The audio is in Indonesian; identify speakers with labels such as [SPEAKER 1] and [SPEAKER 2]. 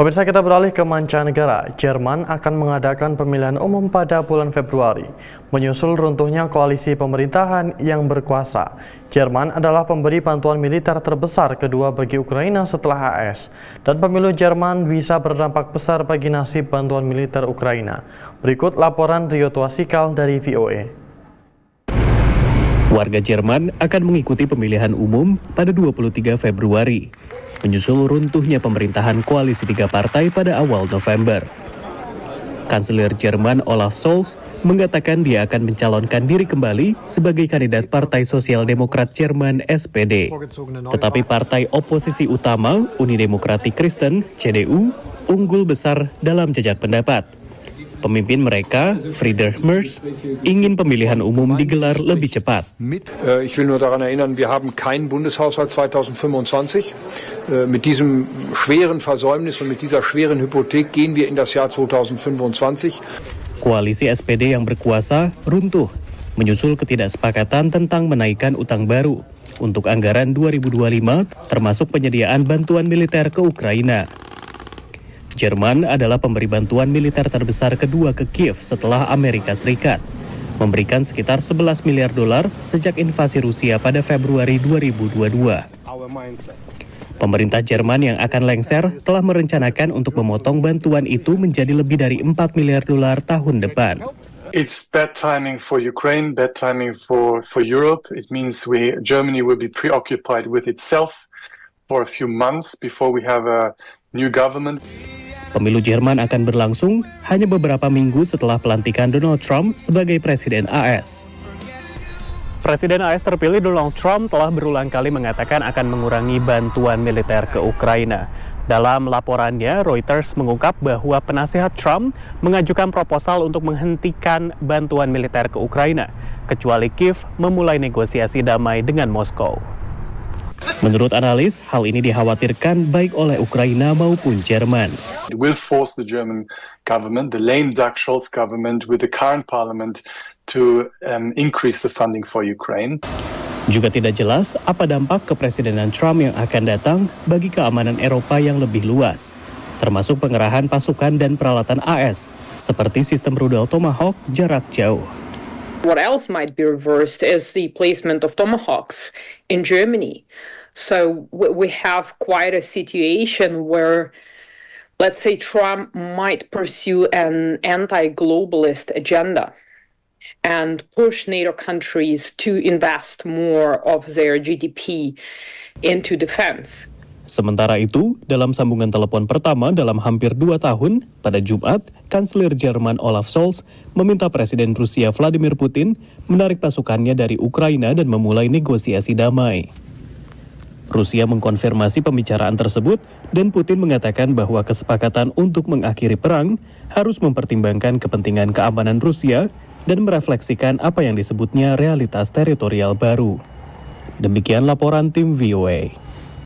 [SPEAKER 1] Pemirsa kita beralih ke mancanegara. Jerman akan mengadakan pemilihan umum pada bulan Februari. Menyusul runtuhnya koalisi pemerintahan yang berkuasa, Jerman adalah pemberi bantuan militer terbesar kedua bagi Ukraina setelah AS. Dan pemilu Jerman bisa berdampak besar bagi nasib bantuan militer Ukraina. Berikut laporan Rio Tuasikal dari VOA. E. Warga Jerman akan mengikuti pemilihan umum pada 23 Februari menyusul runtuhnya pemerintahan koalisi tiga partai pada awal November. Kanselir Jerman Olaf Scholz mengatakan dia akan mencalonkan diri kembali sebagai kandidat Partai Sosial Demokrat Jerman SPD. Tetapi partai oposisi utama, Uni Demokratik Kristen, CDU, unggul besar dalam jejak pendapat. Pemimpin mereka, Friedrich Merz, ingin pemilihan umum digelar lebih cepat.
[SPEAKER 2] Äh, ich will nur daran erinnern, wir haben keinen Bundeshaushalt 2025. Äh, mit diesem schweren Versäumnis und mit dieser schweren Hypothek gehen wir in das Jahr 2025.
[SPEAKER 1] Koalisi SPD yang berkuasa runtuh menyusul ketidaksepakatan tentang menaikkan utang baru untuk anggaran 2025 termasuk penyediaan bantuan militer ke Ukraina. Jerman adalah pemberi bantuan militer terbesar kedua ke Kiev setelah Amerika Serikat, memberikan sekitar 11 miliar dolar sejak invasi Rusia pada Februari 2022. Pemerintah Jerman yang akan lengser telah merencanakan untuk memotong bantuan itu menjadi lebih dari 4 miliar dolar tahun depan.
[SPEAKER 2] It's bad timing for Ukraine, bad timing for, for Europe. It means we Germany will be preoccupied with itself for a few months before we have a new government.
[SPEAKER 1] Pemilu Jerman akan berlangsung hanya beberapa minggu setelah pelantikan Donald Trump sebagai presiden AS. Presiden AS terpilih Donald Trump telah berulang kali mengatakan akan mengurangi bantuan militer ke Ukraina. Dalam laporannya, Reuters mengungkap bahwa penasihat Trump mengajukan proposal untuk menghentikan bantuan militer ke Ukraina, kecuali Kiev memulai negosiasi damai dengan Moskow. Menurut analis, hal ini dikhawatirkan baik oleh Ukraina maupun Jerman.
[SPEAKER 2] It will force the German government, the lame duck Scholz government with the current parliament to um, increase the funding for Ukraine.
[SPEAKER 1] Juga tidak jelas apa dampak kepresidenan Trump yang akan datang bagi keamanan Eropa yang lebih luas, termasuk pengerahan pasukan dan peralatan AS, seperti sistem rudal Tomahawk jarak jauh.
[SPEAKER 2] What else might be reversed is the placement of Tomahawks in Germany. So we have quite a situation where, let's say, Trump might pursue an anti globalist agenda and push NATO countries to invest more of their GDP into defense.
[SPEAKER 1] Sementara itu, dalam sambungan telepon pertama dalam hampir dua tahun, pada Jumat, Kanselir Jerman Olaf Scholz meminta Presiden Rusia Vladimir Putin menarik pasukannya dari Ukraina dan memulai negosiasi damai. Rusia mengkonfirmasi pembicaraan tersebut dan Putin mengatakan bahwa kesepakatan untuk mengakhiri perang harus mempertimbangkan kepentingan keamanan Rusia dan merefleksikan apa yang disebutnya realitas teritorial baru. Demikian laporan tim VOA.